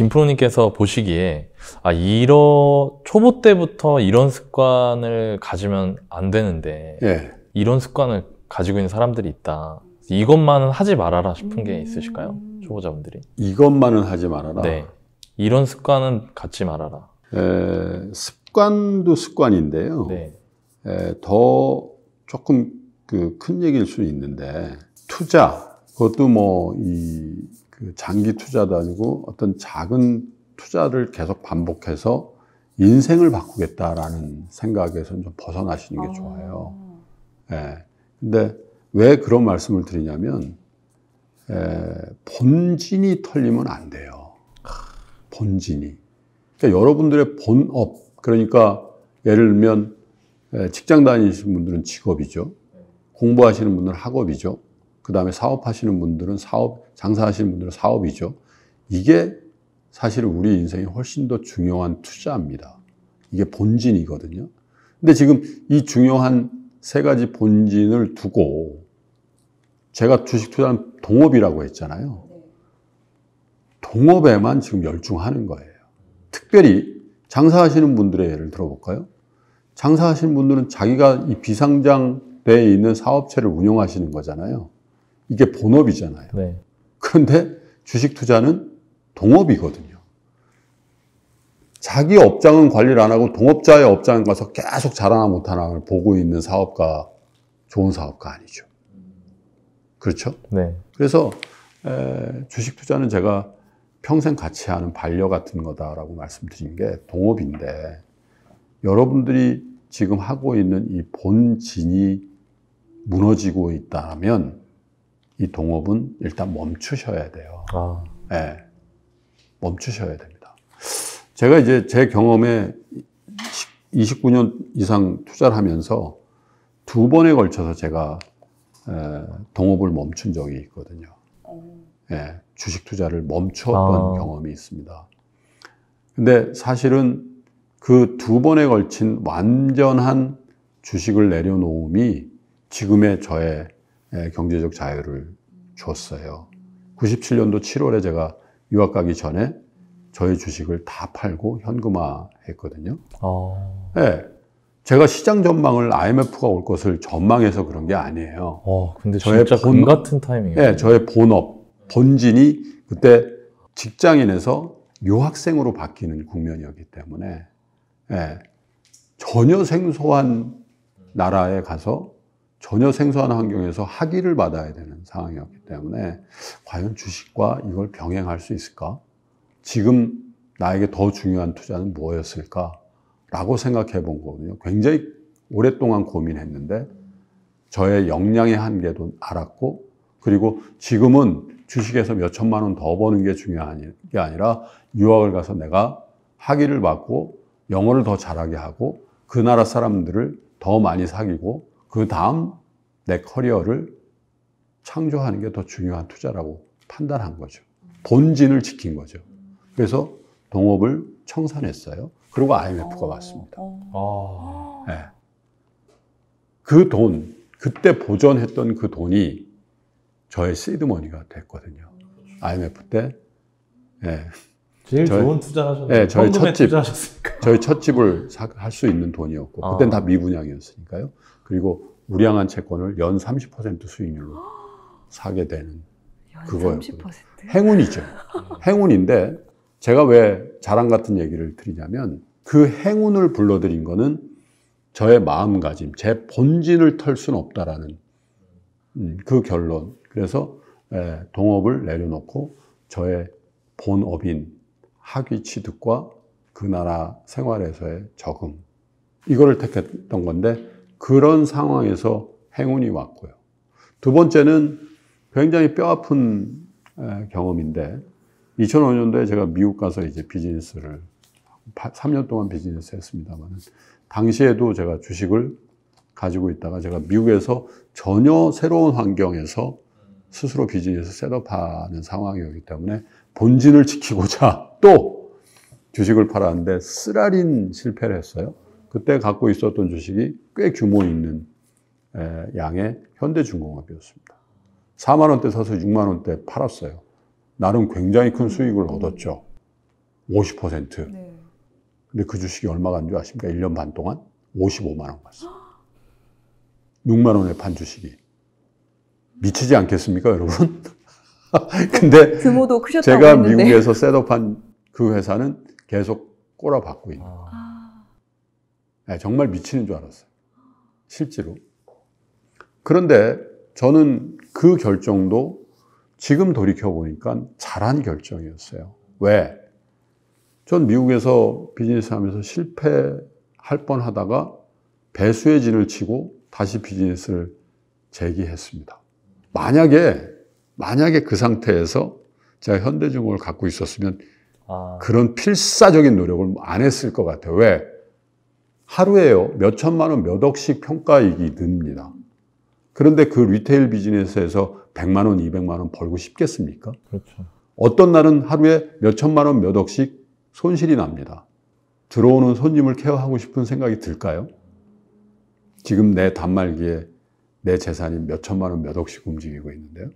김프로님께서 보시기에 아 이런 초보 때부터 이런 습관을 가지면 안 되는데 예. 이런 습관을 가지고 있는 사람들이 있다. 이것만은 하지 말아라 싶은 게 음. 있으실까요? 초보자분들이 이것만은 하지 말아라. 네. 이런 습관은 갖지 말아라. 에, 습관도 습관인데요. 네. 에, 더 조금 그 큰 얘기일 수는 있는데 투자 그것도 뭐이 그 장기 투자도 아니고 어떤 작은 투자를 계속 반복해서 인생을 바꾸겠다라는 생각에서는 좀 벗어나시는 게 아. 좋아요. 예. 근데 왜 그런 말씀을 드리냐면, 예, 본진이 털리면 안 돼요. 본진이. 그러니까 여러분들의 본업, 그러니까 예를 들면 예, 직장 다니시는 분들은 직업이죠. 공부하시는 분들은 학업이죠. 그 다음에 사업하시는 분들은 사업, 장사하시는 분들은 사업이죠. 이게 사실 우리 인생이 훨씬 더 중요한 투자입니다. 이게 본진이거든요. 근데 지금 이 중요한 세 가지 본진을 두고 제가 주식 투자는 동업이라고 했잖아요. 동업에만 지금 열중하는 거예요. 특별히 장사하시는 분들의 예를 들어볼까요? 장사하시는 분들은 자기가 이 비상장 배에 있는 사업체를 운영하시는 거잖아요. 이게 본업이잖아요. 네. 그런데 주식 투자는 동업이거든요. 자기 업장은 관리를 안 하고 동업자의 업장에 가서 계속 자라나 못하나를 보고 있는 사업가 좋은 사업가 아니죠. 그렇죠? 네. 그래서 에, 주식 투자는 제가 평생 같이 하는 반려 같은 거다라고 말씀드린 게 동업인데 여러분들이 지금 하고 있는 이 본진이 무너지고 있다면 이 동업은 일단 멈추셔야 돼요. 아. 네. 멈추셔야 됩니다. 제가 이제 제 경험에 29년 이상 투자를 하면서 두 번에 걸쳐서 제가 동업을 멈춘 적이 있거든요. 네. 주식 투자를 멈추었던 아. 경험이 있습니다. 근데 사실은 그 두 번에 걸친 완전한 주식을 내려놓음이 지금의 저의 예, 경제적 자유를 줬어요. 97년도 7월에 제가 유학 가기 전에 저의 주식을 다 팔고 현금화 했거든요. 어... 네. 제가 시장 전망을 IMF가 올 것을 전망해서 그런 게 아니에요. 어, 근데 저의 본 같은 타이밍이에요. 네, 저의 본업, 본진이 그때 직장인에서 유학생으로 바뀌는 국면이었기 때문에 네, 전혀 생소한 나라에 가서 전혀 생소한 환경에서 학위를 받아야 되는 상황이었기 때문에 과연 주식과 이걸 병행할 수 있을까? 지금 나에게 더 중요한 투자는 뭐였을까? 라고 생각해 본 거거든요. 굉장히 오랫동안 고민했는데 저의 역량의 한계도 알았고 그리고 지금은 주식에서 몇 천만 원 더 버는 게 중요한 게 아니라 유학을 가서 내가 학위를 받고 영어를 더 잘하게 하고 그 나라 사람들을 더 많이 사귀고 그 다음 내 커리어를 창조하는 게 더 중요한 투자라고 판단한 거죠. 본진을 지킨 거죠. 그래서 동업을 청산했어요. 그리고 IMF가 어. 왔습니다. 네. 그 돈, 그때 보존했던 그 돈이 저의 시드머니가 됐거든요. IMF 때. 네. 제일 저희, 좋은 투자하셨네요. 네, 예, 저희 첫 집, 저희 첫 집을 할 수 있는 돈이었고, 그땐 아. 다 미분양이었으니까요. 그리고 우량한 채권을 연 30% 수익률로 사게 되는 그거예요. 행운이죠. 행운인데 제가 왜 자랑 같은 얘기를 드리냐면 그 행운을 불러들인 거는 저의 마음가짐, 제 본진을 털 수는 없다라는 음, 그 결론. 그래서 동업을 내려놓고 저의 본업인 학위 취득과 그 나라 생활에서의 적응 이거를 택했던 건데 그런 상황에서 행운이 왔고요. 두 번째는 굉장히 뼈 아픈 경험인데 2005년도에 제가 미국 가서 이제 비즈니스를 3년 동안 비즈니스 했습니다만 당시에도 제가 주식을 가지고 있다가 제가 미국에서 전혀 새로운 환경에서 스스로 비즈니스 셋업하는 상황이었기 때문에 본진을 지키고자 또 주식을 팔았는데 쓰라린 실패를 했어요. 그때 갖고 있었던 주식이 꽤 규모 있는 양의 현대중공업이었습니다. 4만 원대 사서 6만 원대 팔았어요. 나름 굉장히 큰 수익을 얻었죠. 50%. 네. 근데 그 주식이 얼마 간 줄 아십니까? 1년 반 동안 55만 원 갔어요. 6만 원에 판 주식이. 미치지 않겠습니까, 여러분? 근데 규모도 크셨다고 제가 했는데. 미국에서 셋업한 그 회사는 계속 꼬라박고 있는. 아. 네, 정말 미치는 줄 알았어요. 실제로. 그런데 저는 그 결정도 지금 돌이켜보니까 잘한 결정이었어요. 왜? 전 미국에서 비즈니스 하면서 실패할 뻔 하다가 배수의 진을 치고 다시 비즈니스를 재기했습니다. 만약에, 만약에 그 상태에서 제가 현대중공을 갖고 있었으면 아... 그런 필사적인 노력을 안 했을 것 같아요. 왜? 하루에요. 몇 천만 원, 몇 억씩 평가이익이 듭니다. 그런데 그 리테일 비즈니스에서 100만 원, 200만 원 벌고 싶겠습니까? 그렇죠. 어떤 날은 하루에 몇 천만 원, 몇 억씩 손실이 납니다. 들어오는 손님을 케어하고 싶은 생각이 들까요? 지금 내 단말기에 내 재산이 몇 천만 원, 몇 억씩 움직이고 있는데요.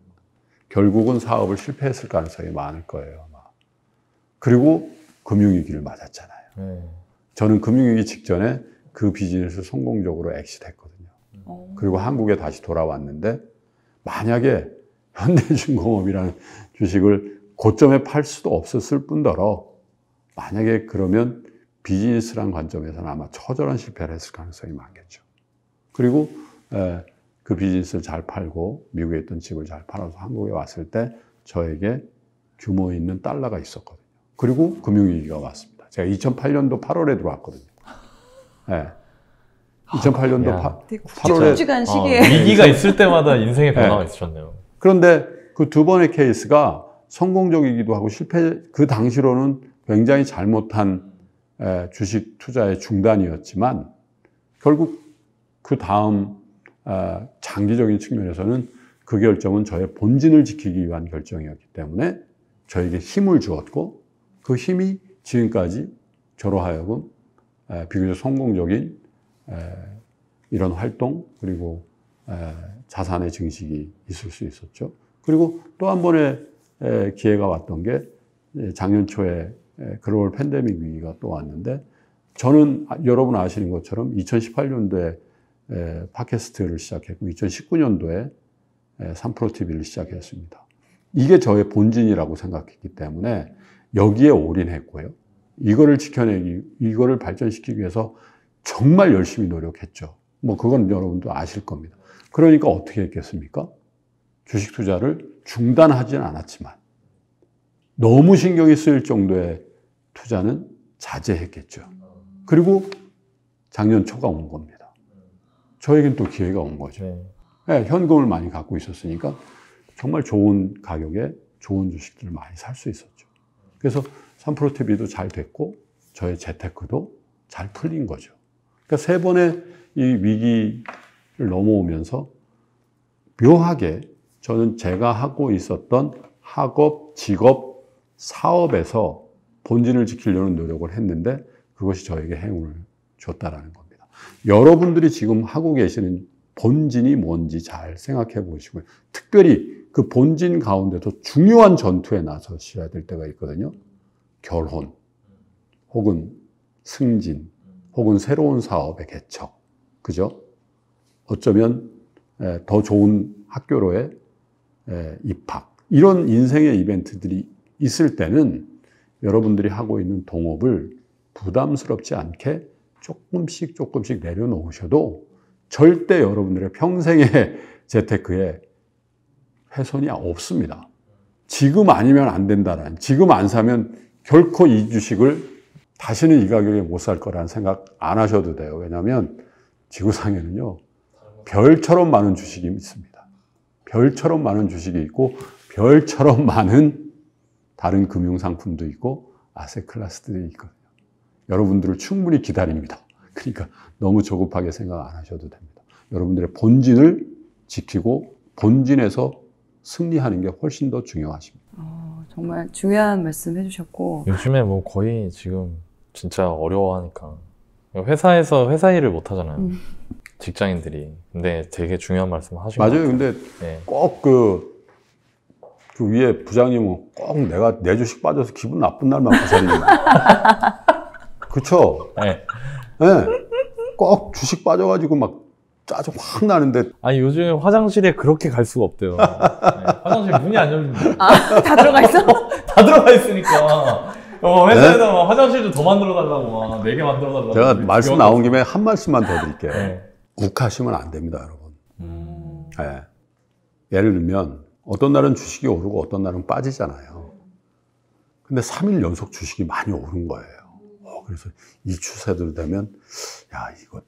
결국은 사업을 실패했을 가능성이 많을 거예요. 아마. 그리고 금융위기를 맞았잖아요. 네. 저는 금융위기 직전에 그 비즈니스를 성공적으로 엑시했거든요. 음. 그리고 한국에 다시 돌아왔는데 만약에 현대중공업이라는 주식을 고점에 팔 수도 없었을 뿐더러 만약에 그러면 비즈니스란 관점에서는 아마 처절한 실패를 했을 가능성이 많겠죠. 그리고 그 비즈니스를 잘 팔고 미국에 있던 집을 잘 팔아서 한국에 왔을 때 저에게 규모 있는 달러가 있었거든요. 그리고 금융위기가 왔습니다. 제가 2008년도 8월에 들어왔거든요. 네. 2008년도 아, 파, 8월에 굵직한 시기에 아, 위기가 있을 때마다 인생의 네. 변화가 네. 있으셨네요. 그런데 그 두 번의 케이스가 성공적이기도 하고 실패 그 당시로는 굉장히 잘못한 에, 주식 투자의 중단이었지만 결국 그 다음 에, 장기적인 측면에서는 그 결정은 저의 본진을 지키기 위한 결정이었기 때문에 저에게 힘을 주었고 그 힘이 지금까지 저로 하여금 비교적 성공적인 이런 활동 그리고 자산의 증식이 있을 수 있었죠. 그리고 또 한 번의 기회가 왔던 게 예, 작년 초에 글로벌 팬데믹 위기가 또 왔는데 저는 아, 여러분 아시는 것처럼 2018년도에 팟캐스트를 시작했고 2019년도에 3프로 TV를 시작했습니다. 이게 저의 본진이라고 생각했기 때문에 여기에 올인했고요. 이거를 지켜내기, 이거를 발전시키기 위해서 정말 열심히 노력했죠. 뭐 그건 여러분도 아실 겁니다. 그러니까 어떻게 했겠습니까? 주식 투자를 중단하진 않았지만 너무 신경이 쓰일 정도의 투자는 자제했겠죠. 그리고 작년 초가 온 겁니다. 저에겐 또 기회가 온 거죠. 네, 네 현금을 많이 갖고 있었으니까 정말 좋은 가격에 좋은 주식들을 많이 살 수 있었죠. 그래서 삼프로TV도 잘 됐고 저의 재테크도 잘 풀린 거죠. 그러니까 세 번의 이 위기를 넘어오면서 묘하게 저는 제가 하고 있었던 학업, 직업, 사업에서 본진을 지키려는 노력을 했는데 그것이 저에게 행운을 줬다라는 겁니다. 여러분들이 지금 하고 계시는 본진이 뭔지 잘 생각해 보시고요. 특별히 그 본진 가운데서 중요한 전투에 나서셔야 될 때가 있거든요. 결혼, 혹은 승진, 혹은 새로운 사업의 개척. 그죠? 어쩌면 더 좋은 학교로의 입학. 이런 인생의 이벤트들이 있을 때는 여러분들이 하고 있는 동업을 부담스럽지 않게 조금씩 조금씩 내려놓으셔도 절대 여러분들의 평생의 재테크에 훼손이 없습니다. 지금 아니면 안 된다라는, 지금 안 사면 결코 이 주식을 다시는 이 가격에 못 살 거라는 생각 안 하셔도 돼요. 왜냐하면 지구상에는요, 별처럼 많은 주식이 있습니다. 별처럼 많은 주식이 있고, 별처럼 많은 다른 금융상품도 있고, 아세 클라스들이 있거든요. 여러분들을 충분히 기다립니다. 그러니까 너무 조급하게 생각 안 하셔도 됩니다. 여러분들의 본진을 지키고, 본진에서 승리하는 게 훨씬 더 중요하십니다. 어, 정말 중요한 말씀 해주셨고 요즘에 뭐 거의 지금 진짜 어려워하니까 회사에서 회사 일을 못 하잖아요. 음. 직장인들이 근데 되게 중요한 말씀 하신 맞아요. 것 같아요. 근데 네. 꼭그 그 위에 부장님은 꼭 내가 내 주식 빠져서 기분 나쁜 날만 부산님. 그쵸? 네. 네. 꼭 주식 빠져가지고 막 짜증 확 나는데. 아니 요즘 화장실에 그렇게 갈 수가 없대요. 네, 화장실 문이 안열립니다 아, 다 들어가 있어? 다 들어가 있으니까. 어, 회사에다 네? 막 화장실도 더 만들어 달라고 막네개 만들어 달라고. 제가 말씀 나온 김에 한 말씀만 더 드릴게요. 네. 욱하시면 안 됩니다, 여러분. 음... 네. 예를 들면 어떤 날은 주식이 오르고 어떤 날은 빠지잖아요. 근데 3일 연속 주식이 많이 오른 거예요. 어, 그래서 이추세대 되면 야 이거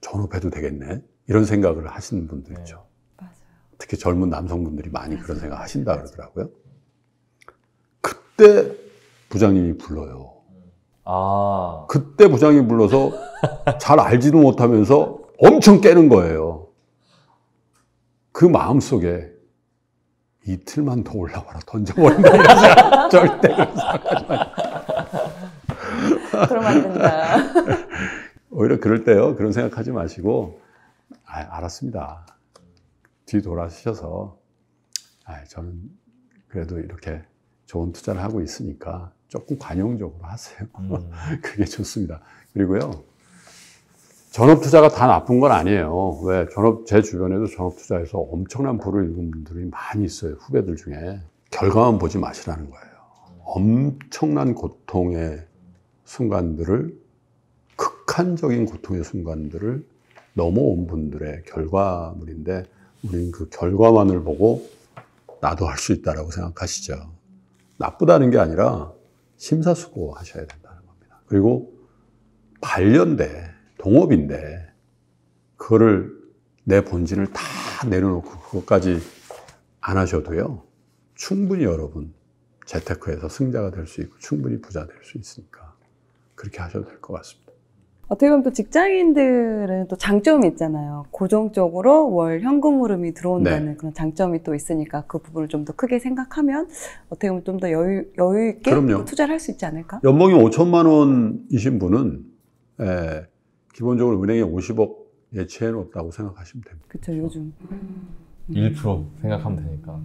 전업해도 되겠네 이런 생각을 하시는 분들 네. 있죠. 네. 맞아요. 특히 젊은 남성분들이 많이 맞아요. 그런 생각 하신다 그러더라고요. 그때 부장님이 불러요. 아. 그때 부장이 님 불러서 잘 알지도 못하면서 엄청 깨는 거예요. 그 마음 속에 이틀만 더 올라와라 던져버린다. 절대 그런 생각하지 마. 그럼 안 된다. 오히려 그럴 때요. 그런 생각하지 마시고, 아, 알았습니다. 뒤돌아서셔서, 아, 저는 그래도 이렇게 좋은 투자를 하고 있으니까 조금 관용적으로 하세요. 음. 그게 좋습니다. 그리고요. 전업 투자가 다 나쁜 건 아니에요. 왜 전업 제 주변에도 전업 투자에서 엄청난 부를 읽은 분들이 많이 있어요. 후배들 중에 결과만 보지 마시라는 거예요. 엄청난 고통의 순간들을 극한적인 고통의 순간들을 넘어온 분들의 결과물인데 우리는 그 결과만을 보고 나도 할 수 있다라고 생각하시죠. 나쁘다는 게 아니라 심사숙고 하셔야 된다는 겁니다. 그리고 반려인데 동업인데 그거를 내 본질을 다 내려놓고 그것까지 안 하셔도요. 충분히 여러분 재테크에서 승자가 될 수 있고 충분히 부자 될 수 있으니까 그렇게 하셔도 될 것 같습니다. 어떻게 보면 또 직장인들은 또 장점이 있잖아요. 고정적으로 월 현금 흐름이 들어온다는 네. 그런 장점이 또 있으니까 그 부분을 좀 더 크게 생각하면 어떻게 보면 좀 더 여유, 여유 있게 그럼요. 투자를 할 수 있지 않을까? 연봉이 5천만 원이신 분은 에, 예, 기본적으로 은행에 50억 예치해 놓았다고 생각하시면 됩니다. 그렇죠, 요즘. 음. 1% 생각하면 되니까.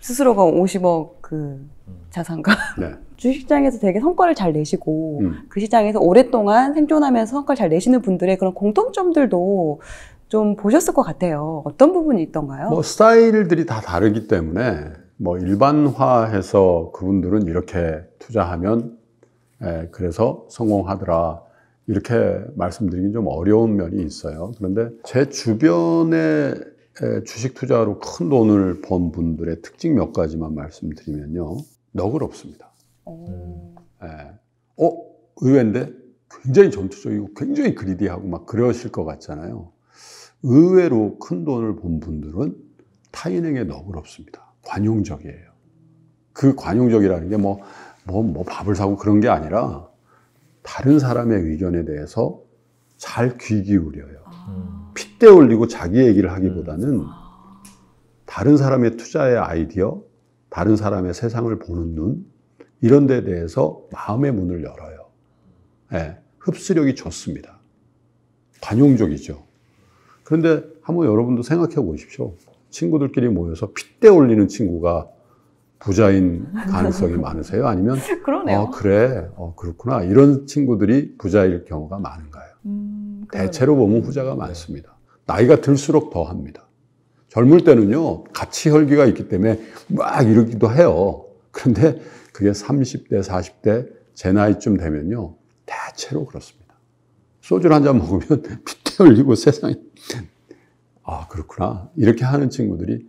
스스로가 50억 그 음. 자산가. 네. 주식시장에서 되게 성과를 잘 내시고 음. 그 시장에서 오랫동안 생존하면서 성과를 잘 내시는 분들의 그런 공통점들도 좀 보셨을 것 같아요. 어떤 부분이 있던가요? 뭐 스타일들이 다 다르기 때문에 뭐 일반화해서 그분들은 이렇게 투자하면 에, 예, 그래서 성공하더라 이렇게 말씀드리긴 좀 어려운 면이 있어요. 그런데 제 주변에 주식 투자로 큰 돈을 번 분들의 특징 몇 가지만 말씀드리면요. 너그럽습니다. 예. 어? 의외인데? 굉장히 전투적이고 굉장히 그리디하고 막 그러실 것 같잖아요. 의외로 큰 돈을 번 분들은 타인에게 너그럽습니다. 관용적이에요. 그 관용적이라는 게 뭐, 뭐, 뭐 밥을 사고 그런 게 아니라 다른 사람의 의견에 대해서 잘 귀 기울여요. 아. 음. 핏대 올리고 자기 얘기를 하기보다는 음. 다른 사람의 투자의 아이디어, 다른 사람의 세상을 보는 눈, 이런 데 대해서 마음의 문을 열어요. 네, 흡수력이 좋습니다. 관용적이죠. 그런데 한번 여러분도 생각해 보십시오. 친구들끼리 모여서 핏대 올리는 친구가 부자인 가능성이 많으세요? 아니면 그러네요. 어, 그래, 어, 그렇구나 이런 친구들이 부자일 경우가 많은가요? 음, 대체로 보면 후자가 많습니다. 나이가 들수록 더 합니다. 젊을 때는요, 같이 혈기가 있기 때문에 막 이러기도 해요. 그런데 그게 30대, 40대, 제 나이쯤 되면요, 대체로 그렇습니다. 소주 한잔 먹으면 피태 흘리고 세상에, 아, 그렇구나. 이렇게 하는 친구들이,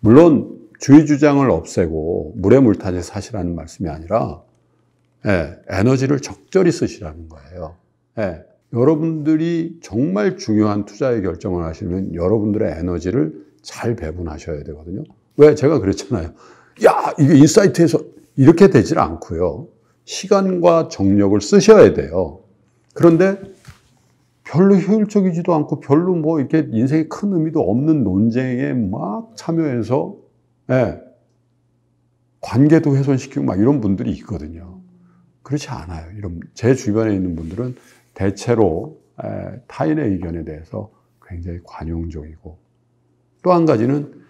물론 주의 주장을 없애고 물에 물타지 사시라는 말씀이 아니라, 예, 에너지를 적절히 쓰시라는 거예요. 예, 여러분들이 정말 중요한 투자의 결정을 하시면 여러분들의 에너지를 잘 배분하셔야 되거든요. 왜? 제가 그랬잖아요. 야, 이게 인사이트에서 이렇게 되질 않고요. 시간과 정력을 쓰셔야 돼요. 그런데 별로 효율적이지도 않고 별로 뭐 이렇게 인생에 큰 의미도 없는 논쟁에 막 참여해서 예, 관계도 훼손시키고 막 이런 분들이 있거든요. 그렇지 않아요. 이런 제 주변에 있는 분들은 대체로 타인의 의견에 대해서 굉장히 관용적이고 또 한 가지는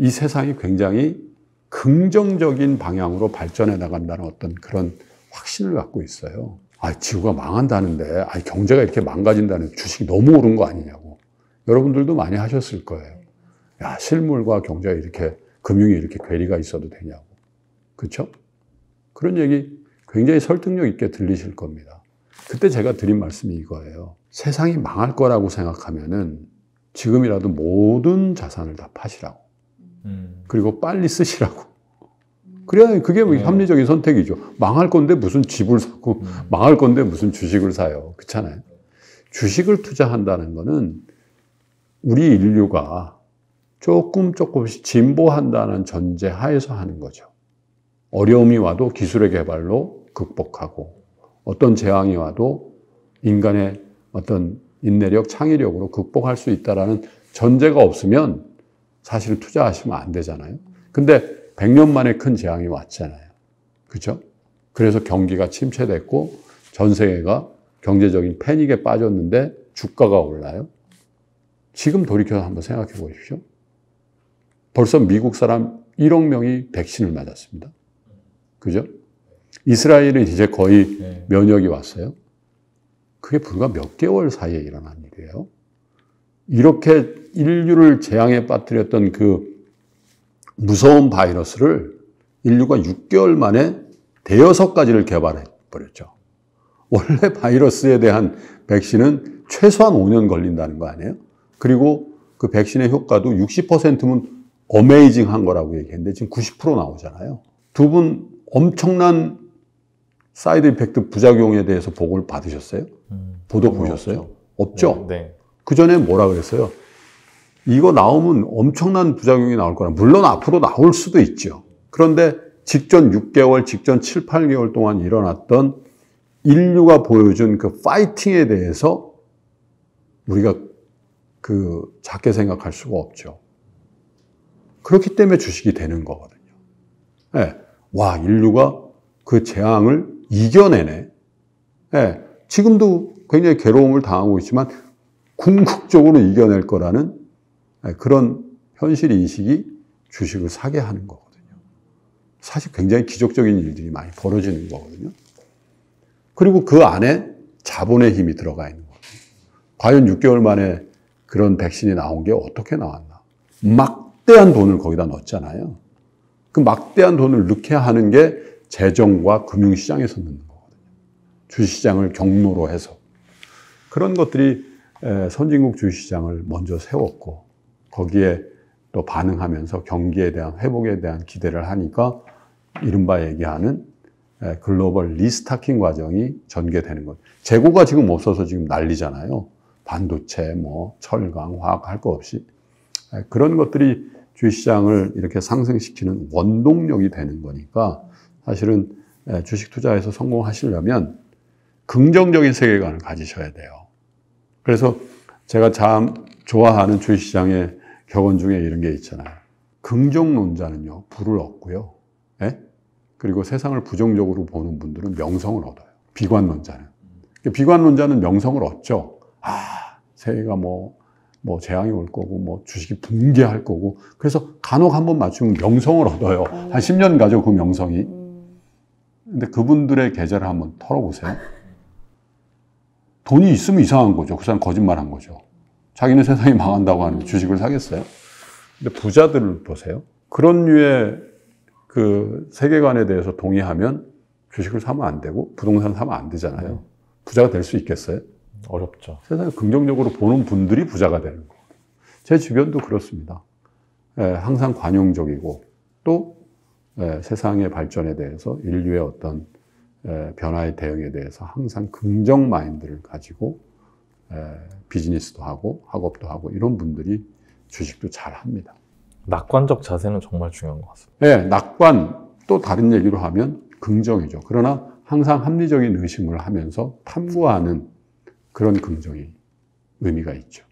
이 세상이 굉장히 긍정적인 방향으로 발전해 나간다는 어떤 그런 확신을 갖고 있어요. 아, 지구가 망한다는데, 아, 경제가 이렇게 망가진다는 주식이 너무 오른 거 아니냐고. 여러분들도 많이 하셨을 거예요. 야, 실물과 경제가 이렇게, 금융이 이렇게 괴리가 있어도 되냐고. 그쵸? 그런 얘기 굉장히 설득력 있게 들리실 겁니다. 그때 제가 드린 말씀이 이거예요. 세상이 망할 거라고 생각하면은 지금이라도 모든 자산을 다 파시라고. 음. 그리고 빨리 쓰시라고. 그래야 그게 뭐 네. 합리적인 선택이죠. 망할 건데 무슨 집을 사고, 음. 망할 건데 무슨 주식을 사요. 그렇잖아요. 주식을 투자한다는 거는 우리 인류가 조금 조금씩 진보한다는 전제 하에서 하는 거죠. 어려움이 와도 기술의 개발로 극복하고 어떤 재앙이 와도 인간의 어떤 인내력, 창의력으로 극복할 수 있다라는 전제가 없으면 사실 투자하시면 안 되잖아요. 근데 100년 만에 큰 재앙이 왔잖아요. 그죠? 그래서 경기가 침체됐고 전 세계가 경제적인 패닉에 빠졌는데 주가가 올라요. 지금 돌이켜서 한번 생각해 보십시오. 벌써 미국 사람 1억 명이 백신을 맞았습니다. 그죠? 이스라엘은 이제 거의 네. 면역이 왔어요. 그게 불과 몇 개월 사이에 일어난 일이에요. 이렇게 인류를 재앙에 빠뜨렸던 그 무서운 바이러스를 인류가 6개월 만에 대여섯 가지를 개발해 버렸죠. 원래 바이러스에 대한 백신은 최소한 5년 걸린다는 거 아니에요? 그리고 그 백신의 효과도 60%면 어메이징한 거라고 얘기했는데 지금 90% 나오잖아요. 두 분 엄청난 사이드 이펙트 부작용에 대해서 보고를 받으셨어요? 음, 보도 보셨어요? 없죠. 없죠? 네, 네. 그 전에 뭐라 그랬어요? 이거 나오면 엄청난 부작용이 나올 거라. 물론 앞으로 나올 수도 있죠. 그런데 직전 6개월, 직전 7, 8개월 동안 일어났던 인류가 보여준 그 파이팅에 대해서 우리가 그 작게 생각할 수가 없죠. 그렇기 때문에 주식이 되는 거거든요. 네. 와, 인류가 그 재앙을 이겨내네. 예, 지금도 굉장히 괴로움을 당하고 있지만 궁극적으로 이겨낼 거라는 예, 그런 현실 인식이 주식을 사게 하는 거거든요. 사실 굉장히 기적적인 일들이 많이 벌어지는 거거든요. 그리고 그 안에 자본의 힘이 들어가 있는 거예요. 과연 6개월 만에 그런 백신이 나온 게 어떻게 나왔나? 막대한 돈을 거기다 넣었잖아요. 그 막대한 돈을 넣게 하는 게 재정과 금융시장에 서는 넣 거거든요. 주시장을 경로로 해서. 그런 것들이 선진국 주시장을 먼저 세웠고, 거기에 또 반응하면서 경기에 대한 회복에 대한 기대를 하니까 이른바 얘기하는 글로벌 리스타킹 과정이 전개되는 것. 재고가 지금 없어서 지금 난리잖아요. 반도체, 뭐 철강, 화학 할 거 없이 그런 것들이 주시장을 이렇게 상승시키는 원동력이 되는 거니까 사실은 주식 투자에서 성공하시려면 긍정적인 세계관을 가지셔야 돼요. 그래서 제가 참 좋아하는 주식시장의 격언 중에 이런 게 있잖아요. 긍정론자는요, 부를 얻고요. 예? 그리고 세상을 부정적으로 보는 분들은 명성을 얻어요. 비관론자는. 그러니까 비관론자는 명성을 얻죠. 아, 세계가 뭐, 뭐 재앙이 올 거고, 뭐 주식이 붕괴할 거고. 그래서 간혹 한 번 맞추면 명성을 얻어요. 한 10년 어. 가죠, 그 명성이. 근데 그분들의 계좌를 한번 털어보세요. 돈이 있으면 이상한 거죠. 그 사람 거짓말 한 거죠. 자기는 세상이 망한다고 하는 주식을 사겠어요? 근데 부자들을 보세요. 그런 류의 그 세계관에 대해서 동의하면 주식을 사면 안 되고 부동산 사면 안 되잖아요. 부자가 될 수 있겠어요? 어렵죠. 세상을 긍정적으로 보는 분들이 부자가 되는 거제 주변도 그렇습니다. 예, 항상 관용적이고 또 예, 세상의 발전에 대해서 인류의 어떤 예, 변화의 대응에 대해서 항상 긍정 마인드를 가지고 예, 비즈니스도 하고 학업도 하고 이런 분들이 주식도 잘 합니다. 낙관적 자세는 정말 중요한 것 같습니다. 네, 낙관 또 다른 얘기로 하면 긍정이죠. 그러나 항상 합리적인 의심을 하면서 탐구하는 그런 긍정이 의미가 있죠.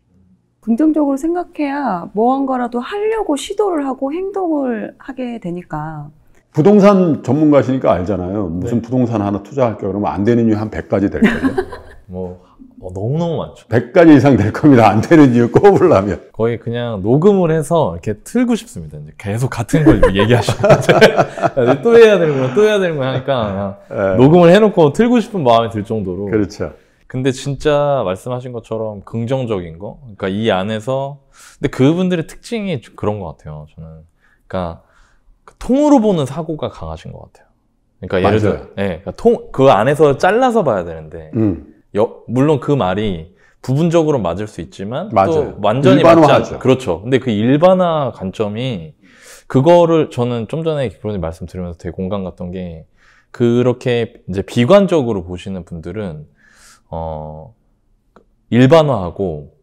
긍정적으로 생각해야 뭔가라도 하려고 시도를 하고 행동을 하게 되니까. 부동산 전문가시니까 알잖아요. 네. 무슨 네. 부동산 하나 투자할 거 그러면 안 되는 이유 한 100가지 될 거예요. 뭐 어, 너무너무 많죠. 100가지 이상 될 겁니다. 안 되는 이유 꼽으려면. 거의 그냥 녹음을 해서 이렇게 틀고 싶습니다. 이제 계속 같은 걸 얘기하시는데. 또 해야 되는 거야, 또 해야 되는 거야 하니까 그냥 네. 녹음을 해놓고 틀고 싶은 마음이 들 정도로. 그렇죠. 근데 진짜 말씀하신 것처럼 긍정적인 거, 그러니까 이 안에서 근데 그분들의 특징이 좀 그런 것 같아요. 저는 그러니까 그 통으로 보는 사고가 강하신 것 같아요. 그러니까 예를 들어, 예, 그러니까 통그 안에서 잘라서 봐야 되는데, 음. 여, 물론 그 말이 부분적으로 맞을 수 있지만 맞아요. 또 완전히 맞지 않죠 그렇죠. 근데 그 일반화 관점이 그거를 저는 좀 전에 기프로 말씀드리면서 되게 공감 갔던 게 그렇게 이제 비관적으로 보시는 분들은 어, 일반화하고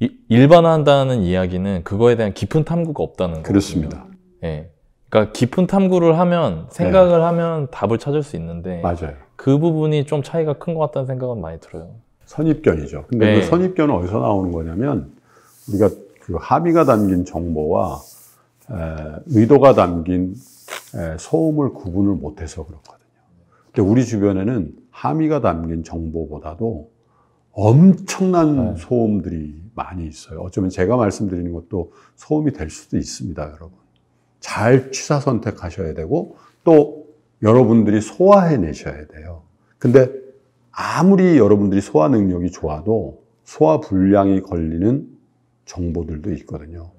이, 일반화한다는 이야기는 그거에 대한 깊은 탐구가 없다는 거죠 그렇습니다. 거거 예. 그러니까 깊은 탐구를 하면 생각을 네. 하면 답을 찾을 수 있는데 맞아요. 그 부분이 좀 차이가 큰 것 같다는 생각은 많이 들어요. 선입견이죠. 근데 네. 그 선입견은 어디서 나오는 거냐면 우리가 그 함의가 담긴 정보와 에, 의도가 담긴 에, 소음을 구분을 못해서 그렇거든요. 근데 우리 주변에는 함의가 담긴 정보보다도 엄청난 네. 소음들이 많이 있어요. 어쩌면 제가 말씀드리는 것도 소음이 될 수도 있습니다, 여러분. 잘 취사 선택하셔야 되고 또 여러분들이 소화해내셔야 돼요. 근데 아무리 여러분들이 소화 능력이 좋아도 소화 불량이 걸리는 정보들도 있거든요.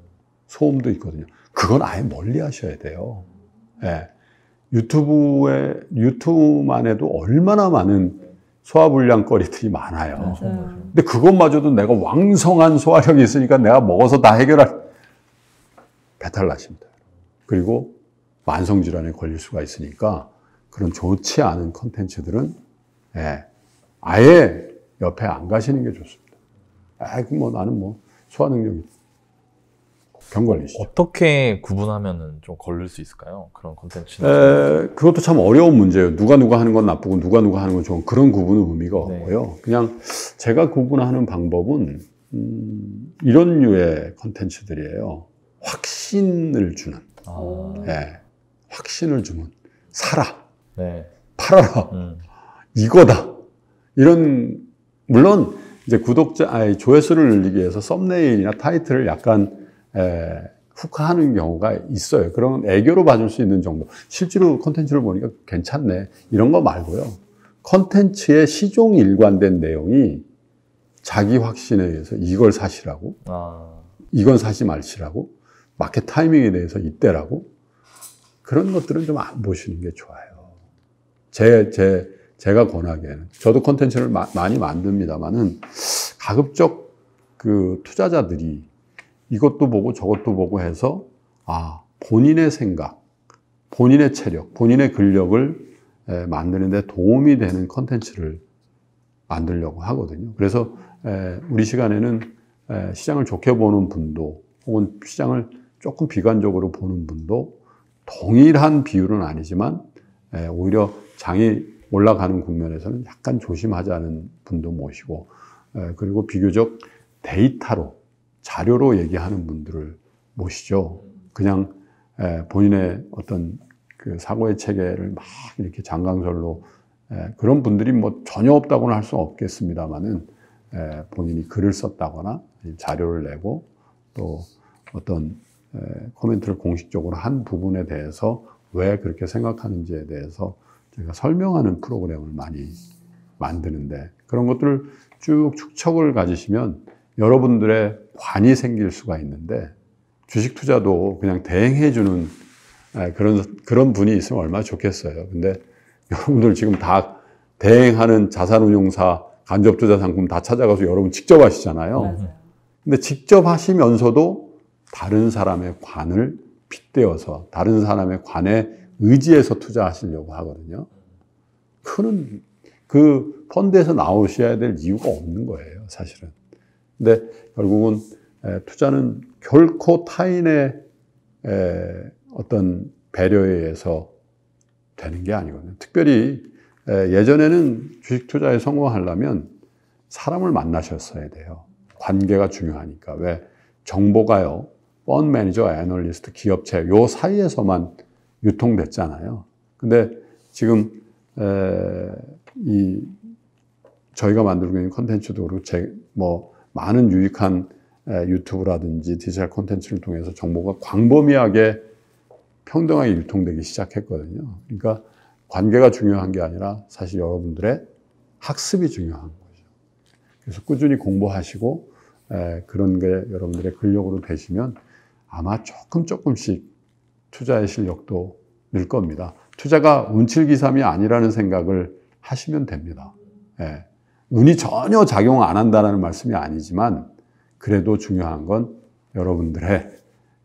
소음도 있거든요. 그건 아예 멀리 하셔야 돼요. 예. 네. 유튜브에 유튜브만 해도 얼마나 많은 소화불량거리들이 많아요. 맞아요. 근데 그것마저도 내가 왕성한 소화력이 있으니까 내가 먹어서 다 해결할 배탈 나십니다. 그리고 만성 질환에 걸릴 수가 있으니까 그런 좋지 않은 컨텐츠들은 예, 아예 옆에 안 가시는 게 좋습니다. 아이 그 뭐 나는 뭐 소화 능력이 경관리시죠. 어떻게 구분하면 좀 걸릴 수 있을까요? 그런 컨텐츠. 그것도 참 어려운 문제예요. 누가 누가 하는 건 나쁘고 누가 누가 하는 건 좋은 그런 구분은 의미가 네. 없고요. 네. 그냥 제가 구분하는 방법은 음, 이런 류의 컨텐츠들이에요. 확신을 주는. 아. 네. 확신을 주는. 사라. 네. 팔아라. 음. 이거다. 이런 물론 이제 구독자 아니 조회수를 늘리기 위해서 썸네일이나 타이틀을 약간 에, 예, 훅하는 경우가 있어요. 그런 애교로 봐줄 수 있는 정도. 실제로 컨텐츠를 보니까 괜찮네. 이런 거 말고요. 컨텐츠의 시종 일관된 내용이 자기 확신에 의해서 이걸 사시라고, 아. 이건 사지 말시라고, 마켓 타이밍에 대해서 이때라고, 그런 것들은 좀 안 보시는 게 좋아요. 제, 제, 제가 권하기에는. 저도 컨텐츠를 많이 만듭니다만은 가급적 그 투자자들이 이것도 보고 저것도 보고 해서 아 본인의 생각, 본인의 체력, 본인의 근력을 만드는 데 도움이 되는 컨텐츠를 만들려고 하거든요. 그래서 우리 시간에는 시장을 좋게 보는 분도 혹은 시장을 조금 비관적으로 보는 분도 동일한 비율은 아니지만 오히려 장이 올라가는 국면에서는 약간 조심하자는 분도 모시고 그리고 비교적 데이터로 자료로 얘기하는 분들을 모시죠. 그냥 본인의 어떤 그 사고의 체계를 막 이렇게 장강설로 그런 분들이 뭐 전혀 없다고는 할 수 없겠습니다만은 본인이 글을 썼다거나 자료를 내고 또 어떤 코멘트를 공식적으로 한 부분에 대해서 왜 그렇게 생각하는지에 대해서 제가 설명하는 프로그램을 많이 만드는데 그런 것들을 쭉 축척을 가지시면 여러분들의 관이 생길 수가 있는데 주식 투자도 그냥 대행해 주는 아, 그런 그런 분이 있으면 얼마나 좋겠어요. 근데 여러분들 지금 다 대행하는 자산운용사 간접투자 상품 다 찾아가서 여러분 직접 하시잖아요. 맞아 근데 직접 하시면서도 다른 사람의 관을 빗대어서 다른 사람의 관에 의지해서 투자하시려고 하거든요. 그는 그 펀드에서 나오셔야 될 이유가 없는 거예요, 사실은. 근데 네, 결국은 투자는 결코 타인의 어떤 배려에 의해서 되는 게 아니거든요. 특별히 예전에는 주식 투자에 성공하려면 사람을 만나셨어야 돼요. 관계가 중요하니까. 왜? 정보가요. 펀 매니저, 애널리스트, 기업체 요 사이에서만 유통됐잖아요. 근데 지금 이 저희가 만들고 있는 컨텐츠도 그렇고 제, 뭐 많은 유익한 유튜브라든지 디지털 콘텐츠를 통해서 정보가 광범위하게 평등하게 유통되기 시작했거든요. 그러니까 관계가 중요한 게 아니라 사실 여러분들의 학습이 중요한 거죠. 그래서 꾸준히 공부하시고 그런 게 여러분들의 근력으로 되시면 아마 조금 조금씩 투자의 실력도 늘 겁니다. 투자가 운칠기삼이 아니라는 생각을 하시면 됩니다. 예. 눈이 전혀 작용 안 한다는 말씀이 아니지만 그래도 중요한 건 여러분들의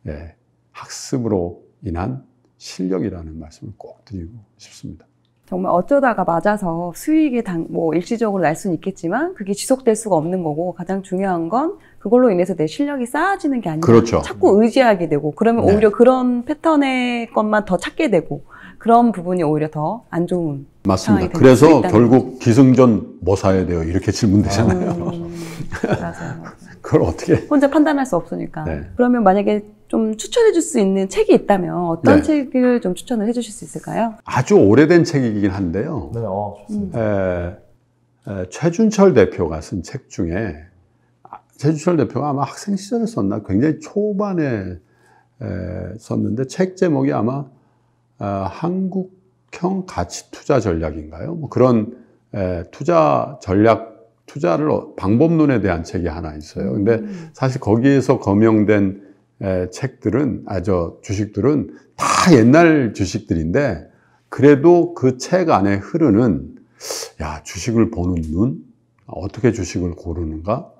예, 학습으로 인한 실력이라는 말씀을 꼭 드리고 싶습니다. 정말 어쩌다가 맞아서 수익이 당, 뭐 일시적으로 날 수는 있겠지만 그게 지속될 수가 없는 거고 가장 중요한 건 그걸로 인해서 내 실력이 쌓아지는 게 아니라 그렇죠. 자꾸 의지하게 되고 그러면 네. 오히려 그런 패턴의 것만 더 찾게 되고 그런 부분이 오히려 더 안 좋은 맞습니다. 그래서 결국 기승전 뭐 사야 돼요 이렇게 질문되잖아요. 음, 맞아요. 그걸 어떻게 혼자 판단할 수 없으니까. 네. 그러면 만약에 좀 추천해 줄 수 있는 책이 있다면 어떤 네. 책을 좀 추천을 해 주실 수 있을까요? 아주 오래된 책이긴 한데요. 네, 어, 좋습니다. 에, 에, 최준철 대표가 쓴 책 중에 아, 최준철 대표가 아마 학생 시절에 썼나 굉장히 초반에 에, 썼는데 책 제목이 아마 어, 한국형 가치 투자 전략인가요? 뭐 그런 투자 전략 투자를 어, 방법론에 대한 책이 하나 있어요. 근데 음. 사실 거기에서 거명된 책들은 아저 주식들은 다 옛날 주식들인데 그래도 그 책 안에 흐르는 야 주식을 보는 눈 어떻게 주식을 고르는가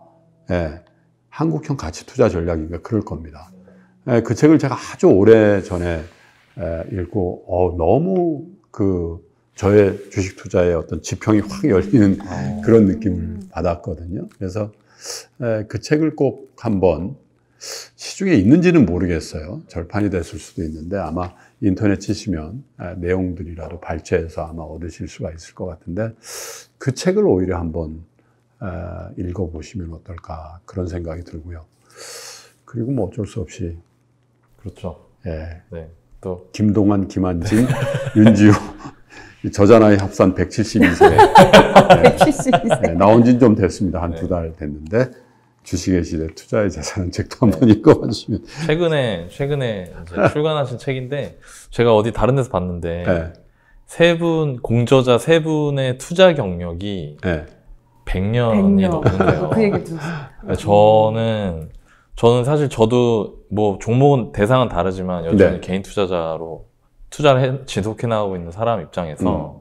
예, 한국형 가치 투자 전략인가 그럴 겁니다. 예, 그 책을 제가 아주 오래 전에 읽고 어, 너무 그 저의 주식 투자의 어떤 지평이 확 열리는 오. 아. 그런 느낌을 받았거든요. 그래서 그 책을 꼭 한번 시중에 있는지는 모르겠어요. 절판이 됐을 수도 있는데 아마 인터넷 치시면 내용들이라도 발췌해서 아마 얻으실 수가 있을 것 같은데 그 책을 오히려 한번 읽어보시면 어떨까 그런 생각이 들고요. 그리고 뭐 어쩔 수 없이 그렇죠. 예. 네. 또 김동완, 김한진, 윤지우 저자나이 합산 172세. 네. 172세. 네, 나온 지는 좀 됐습니다. 한 두달 네. 됐는데 주식의 시대 투자의 자산 책도 한번 읽어보시면 최근에 최근에 출간하신 책인데 제가 어디 다른 데서 봤는데 네. 세분 공저자 세 분의 투자 경력이 100년이 100년. 넘는데요. 그 얘기 들었어요. 저는 저는 사실 저도 뭐 종목은 대상은 다르지만 여전히 네. 개인 투자자로 투자를 해, 지속해 나가고 있는 사람 입장에서 음.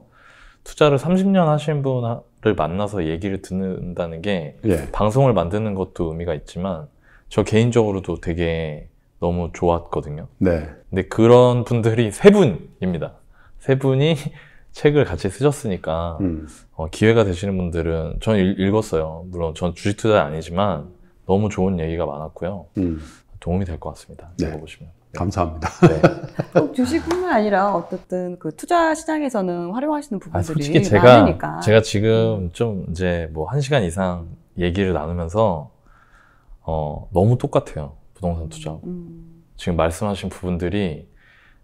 투자를 30년 하신 분을 만나서 얘기를 듣는다는 게 예. 방송을 만드는 것도 의미가 있지만 저 개인적으로도 되게 너무 좋았거든요. 네. 근데 그런 분들이 세 분입니다. 세 분이 책을 같이 쓰셨으니까 음. 어, 기회가 되시는 분들은 전는 읽었어요. 물론 전 주식 투자 아니지만 너무 좋은 얘기가 많았고요. 음. 도움이 될 것 같습니다. 네. 읽어보시면. 네. 감사합니다. 네. 주식뿐만 아니라 어쨌든 그 투자 시장에서는 활용하시는 아, 부분들이 아니, 솔직히 제가, 많으니까. 제가 지금 좀 이제 뭐한 시간 이상 얘기를 나누면서 어, 너무 똑같아요. 부동산 투자하고. 음, 음. 지금 말씀하신 부분들이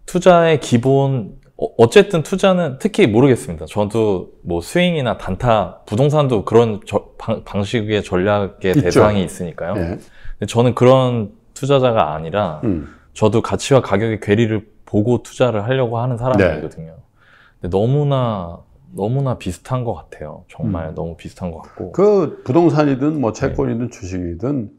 투자의 기본 어, 어쨌든 투자는 특히 모르겠습니다. 저도 뭐 스윙이나 단타, 부동산도 그런 저, 방, 식의 전략의 있죠. 대상이 있으니까요. 네. 저는 그런 투자자가 아니라 음. 저도 가치와 가격의 괴리를 보고 투자를 하려고 하는 사람이거든요. 네. 너무나 너무나 비슷한 것 같아요. 정말 음. 너무 비슷한 것 같고. 그 부동산이든 뭐 네. 채권이든 네. 주식이든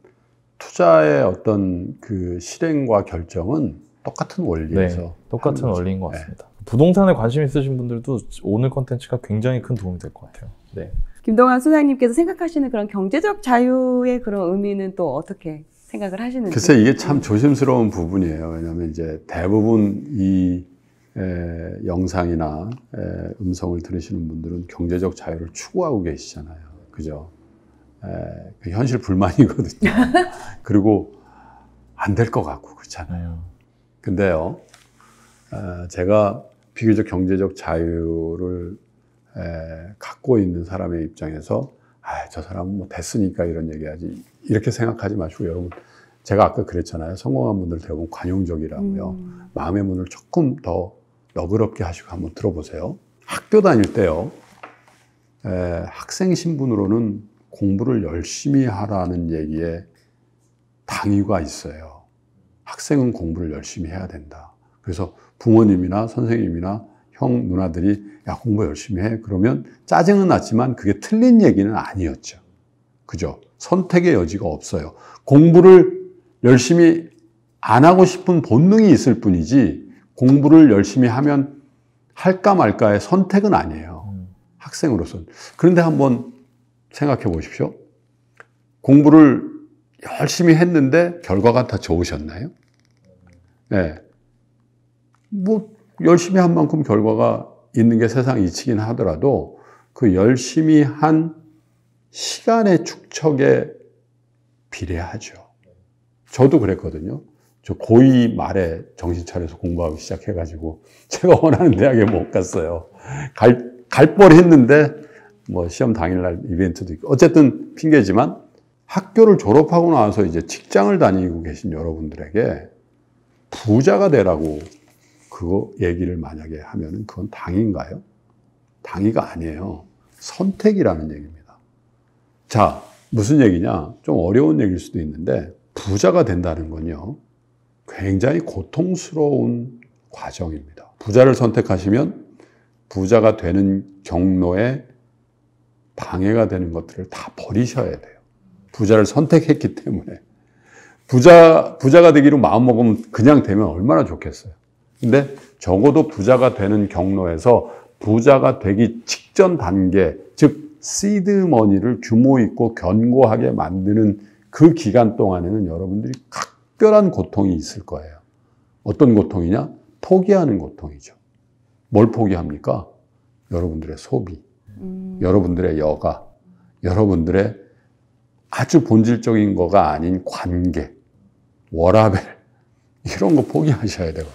투자의 어떤 그 실행과 결정은 똑같은 원리에서 네, 똑같은 원리인 것 네. 같습니다. 네. 부동산에 관심 있으신 분들도 오늘 컨텐츠가 굉장히 큰 도움이 될 것 같아요. 네. 김동환 소장님께서 생각하시는 그런 경제적 자유의 그런 의미는 또 어떻게 생각을 하시는지. 글쎄 이게 참 조심스러운 부분이에요. 왜냐하면 이제 대부분 이 에, 영상이나 에, 음성을 들으시는 분들은 경제적 자유를 추구하고 계시잖아요. 그죠? 에, 그 현실 불만이거든요. 그리고 안 될 것 같고 그렇잖아요. 근데요, 제가 비교적 경제적 자유를 갖고 있는 사람의 입장에서 아, 저 사람은 뭐 됐으니까 이런 얘기하지 이렇게 생각하지 마시고 여러분 제가 아까 그랬잖아요. 성공한 분들 대부분 관용적이라고요. 음. 마음의 문을 조금 더 너그럽게 하시고 한번 들어보세요. 학교 다닐 때요. 에, 학생 신분으로는 공부를 열심히 하라는 얘기에 당위가 있어요. 학생은 공부를 열심히 해야 된다. 그래서 부모님이나 선생님이나 형 누나들이 야 공부 열심히 해 그러면 짜증은 났지만 그게 틀린 얘기는 아니었죠. 그죠? 선택의 여지가 없어요. 공부를 열심히 안 하고 싶은 본능이 있을 뿐이지 공부를 열심히 하면 할까 말까의 선택은 아니에요. 학생으로서는. 그런데 한번 생각해 보십시오. 공부를 열심히 했는데 결과가 다 좋으셨나요? 네. 뭐, 열심히 한 만큼 결과가 있는 게 세상 이치긴 하더라도 그 열심히 한 시간의 축척에 비례하죠. 저도 그랬거든요. 저 고2 말에 정신 차려서 공부하기 시작해가지고 제가 원하는 대학에 못 갔어요. 갈, 갈 뻔했는데 뭐 시험 당일날 이벤트도 있고 어쨌든 핑계지만 학교를 졸업하고 나서 이제 직장을 다니고 계신 여러분들에게 부자가 되라고 그거 얘기를 만약에 하면은 그건 당인가요? 당위가 아니에요. 선택이라는 얘기입니다. 자, 무슨 얘기냐? 좀 어려운 얘기일 수도 있는데, 부자가 된다는 건요, 굉장히 고통스러운 과정입니다. 부자를 선택하시면 부자가 되는 경로에 방해가 되는 것들을 다 버리셔야 돼요. 부자를 선택했기 때문에. 부자, 부자가 되기로 마음먹으면 그냥 되면 얼마나 좋겠어요. 근데 적어도 부자가 되는 경로에서 부자가 되기 직전 단계, 즉, 시드머니를 규모 있고 견고하게 만드는 그 기간 동안에는 여러분들이 각별한 고통이 있을 거예요. 어떤 고통이냐? 포기하는 고통이죠. 뭘 포기합니까? 여러분들의 소비, 음. 여러분들의 여가, 여러분들의 아주 본질적인 거가 아닌 관계, 워라벨, 이런 거 포기하셔야 되거든요.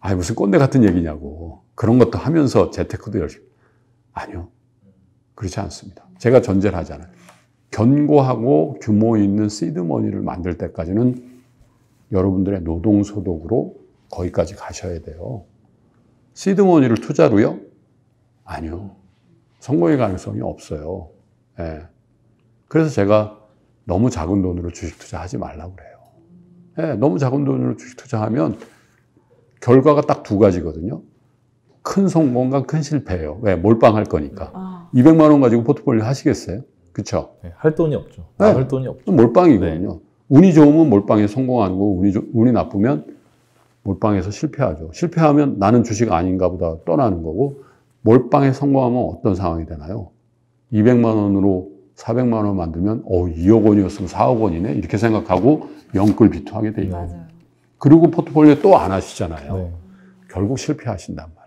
아니, 무슨 꼰대 같은 얘기냐고. 그런 것도 하면서 재테크도 열심히. 아니요. 그렇지 않습니다. 제가 전제를 하잖아요. 견고하고 규모 있는 시드머니를 만들 때까지는 여러분들의 노동소득으로 거기까지 가셔야 돼요. 시드머니를 투자로요? 아니요. 성공의 가능성이 없어요. 예. 그래서 제가 너무 작은 돈으로 주식 투자하지 말라고 그래요. 예, 너무 작은 돈으로 주식 투자하면 결과가 딱 두 가지거든요. 큰 성공과 큰 실패예요. 왜? 예, 몰빵할 거니까. 아. 200만 원 가지고 포트폴리오 하시겠어요? 그렇죠? 네, 할 돈이 없죠. 네. 할 돈이 없죠. 몰빵이거든요. 네. 운이 좋으면 몰빵에 성공하는 거 운이 조, 운이 나쁘면 몰빵에서 실패하죠. 실패하면 나는 주식 아닌가 보다 떠나는 거고 몰빵에 성공하면 어떤 상황이 되나요? 200만 원으로 400만 원 만들면 어 2억 원이었으면 4억 원이네 이렇게 생각하고 영끌 비투하게 돼 있고 그리고 포트폴리오 또 안 하시잖아요. 네. 결국 실패하신단 말이에요.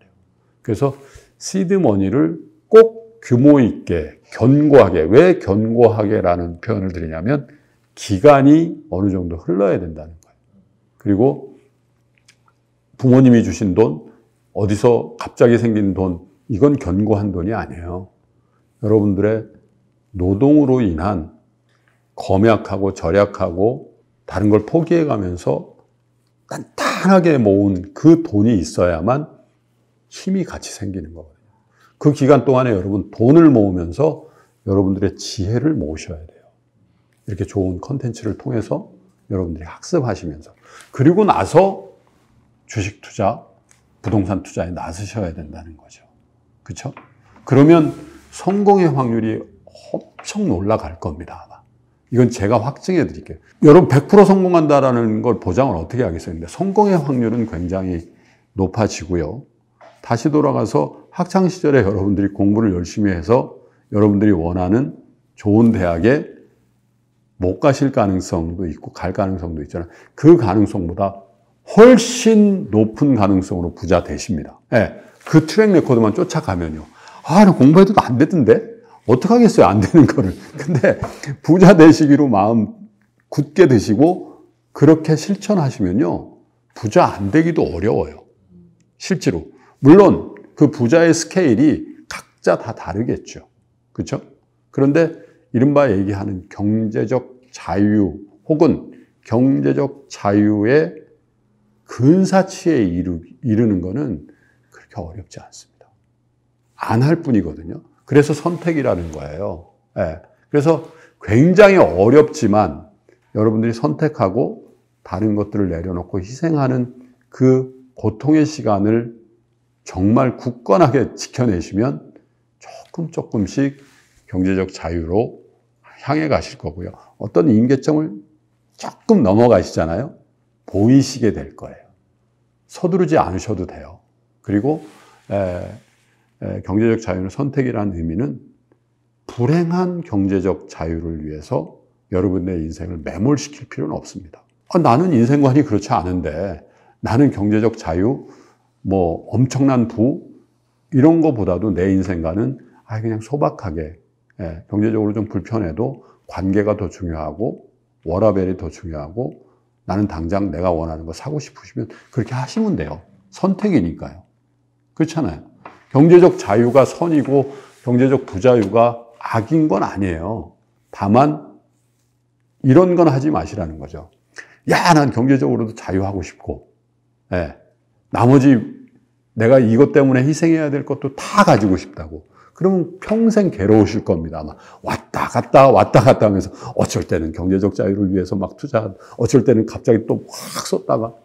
그래서 시드 머니를 꼭 규모 있게 견고하게 왜 견고하게라는 표현을 드리냐면 기간이 어느 정도 흘러야 된다는 거예요. 그리고 부모님이 주신 돈 어디서 갑자기 생긴 돈 이건 견고한 돈이 아니에요. 여러분들의 노동으로 인한 검약하고 절약하고 다른 걸 포기해 가면서 단단하게 모은 그 돈이 있어야만 힘이 같이 생기는 거거든요. 그 기간 동안에 여러분 돈을 모으면서 여러분들의 지혜를 모으셔야 돼요. 이렇게 좋은 컨텐츠를 통해서 여러분들이 학습하시면서 그리고 나서 주식 투자, 부동산 투자에 나서셔야 된다는 거죠. 그쵸 그러면 성공의 확률이 엄청 올라갈 겁니다. 아마. 이건 제가 확증해 드릴게요. 여러분 100% 성공한다라는 걸 보장을 어떻게 하겠어요? 근데 성공의 확률은 굉장히 높아지고요. 다시 돌아가서 학창 시절에 여러분들이 공부를 열심히 해서 여러분들이 원하는 좋은 대학에 못 가실 가능성도 있고 갈 가능성도 있잖아요. 그 가능성보다 훨씬 높은 가능성으로 부자 되십니다. 네, 그 트랙 레코드만 쫓아가면요. 아, 나 공부해도 안 되던데? 어떡하겠어요. 안 되는 거를. 근데 부자 되시기로 마음 굳게 드시고 그렇게 실천하시면요. 부자 안 되기도 어려워요. 실제로. 물론 그 부자의 스케일이 각자 다 다르겠죠. 그렇죠? 그런데 이른바 얘기하는 경제적 자유 혹은 경제적 자유의 근사치에 이르, 는 것은 그렇게 어렵지 않습니다. 안 할 뿐이거든요. 그래서 선택이라는 거예요. 네. 그래서 굉장히 어렵지만 여러분들이 선택하고 다른 것들을 내려놓고 희생하는 그 고통의 시간을 정말 굳건하게 지켜내시면 조금 조금씩 경제적 자유로 향해 가실 거고요. 어떤 임계점을 조금 넘어가시잖아요. 보이시게 될 거예요. 서두르지 않으셔도 돼요. 그리고 에, 에, 경제적 자유는 선택이라는 의미는 불행한 경제적 자유를 위해서 여러분의 인생을 매몰시킬 필요는 없습니다. 아, 나는 인생관이 그렇지 않은데 나는 경제적 자유 뭐 엄청난 부 이런 거보다도 내 인생과는 아 그냥 소박하게 예, 경제적으로 좀 불편해도 관계가 더 중요하고 워라벨이 더 중요하고 나는 당장 내가 원하는 거 사고 싶으시면 그렇게 하시면 돼요. 선택이니까요. 그렇잖아요. 경제적 자유가 선이고 경제적 부자유가 악인 건 아니에요. 다만 이런 건 하지 마시라는 거죠. 야, 난 경제적으로도 자유하고 싶고, 예. 나머지 내가 이것 때문에 희생해야 될 것도 다 가지고 싶다고. 그러면 평생 괴로우실 겁니다. 아마 왔다 갔다 왔다 갔다 하면서 어쩔 때는 경제적 자유를 위해서 막투자 어쩔 때는 갑자기 또확 쏟다가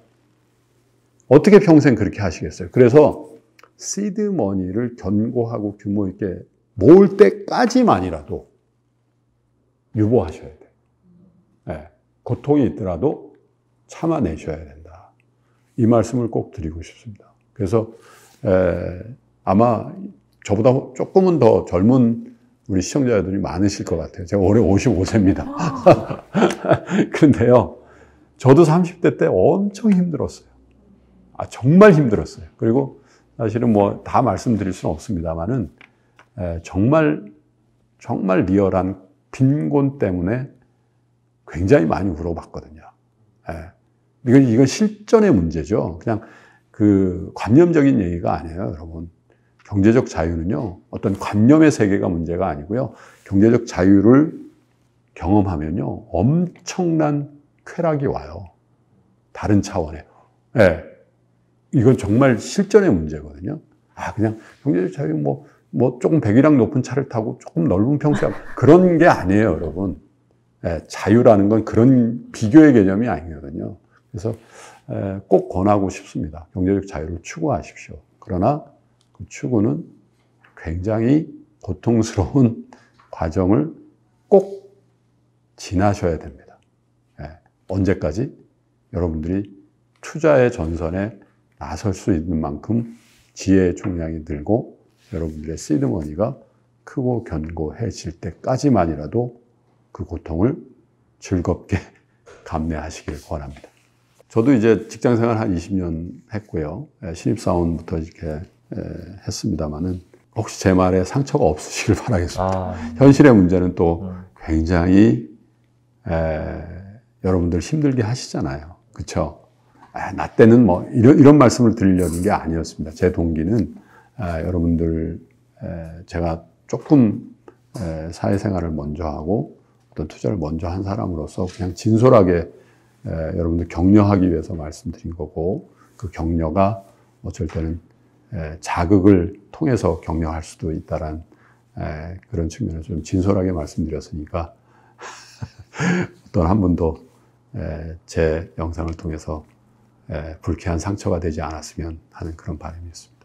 어떻게 평생 그렇게 하시겠어요? 그래서 시드 머니를 견고하고 규모 있게 모을 때까지만이라도 유보하셔야 돼요. 네. 고통이 있더라도 참아내셔야 돼요. 이 말씀을 꼭 드리고 싶습니다. 그래서 아마 저보다 조금은 더 젊은 우리 시청자들이 많으실 것 같아요. 제가 올해 55세입니다. 그런데요, 저도 30대 때 엄청 힘들었어요. 아, 정말 힘들었어요. 그리고 사실은 뭐 다 말씀드릴 수는 없습니다만은 정말 정말 리얼한 빈곤 때문에 굉장히 많이 울어봤거든요. 예. 이건, 이건 실전의 문제죠. 그냥 그 관념적인 얘기가 아니에요, 여러분. 경제적 자유는요, 어떤 관념의 세계가 문제가 아니고요, 경제적 자유를 경험하면요, 엄청난 쾌락이 와요. 다른 차원에. 예. 네. 이건 정말 실전의 문제거든요. 아, 그냥 경제적 자유 뭐, 뭐 조금 100이랑 높은 차를 타고 조금 넓은 평수야. 그런 게 아니에요, 여러분. 예, 자유라는 건 그런 비교의 개념이 아니거든요. 그래서 꼭 권하고 싶습니다. 경제적 자유를 추구하십시오. 그러나 그 추구는 굉장히 고통스러운 과정을 꼭 지나셔야 됩니다. 예, 언제까지 여러분들이 투자의 전선에 나설 수 있는 만큼 지혜의 총량이 늘고 여러분들의 시드머니가 크고 견고해질 때까지만이라도 그 고통을 즐겁게 감내하시길 권합니다. 저도 이제 직장 생활 한 20년 했고요. 예, 신입사원부터 이렇게 예, 했습니다만은 혹시 제 말에 상처가 없으시길 바라겠습니다. 아. 네. 현실의 문제는 또 음. 굉장히 에, 예, 여러분들 힘들게 하시잖아요. 그렇죠? 나 때는 뭐 이런, 이런 말씀을 드리려는 게 아니었습니다. 제 동기는 에, 아, 여러분들 에, 제가 조금 사회생활을 먼저 하고 어떤 투자를 먼저 한 사람으로서 그냥 진솔하게 여러분들 격려하기 위해서 말씀드린 거고 그 격려가 뭐 어쩔 때는 자극을 통해서 격려할 수도 있다는 그런 측면을 좀 진솔하게 말씀드렸으니까 어떤 한 분도 제 영상을 통해서 불쾌한 상처가 되지 않았으면 하는 그런 바람이 있습니다.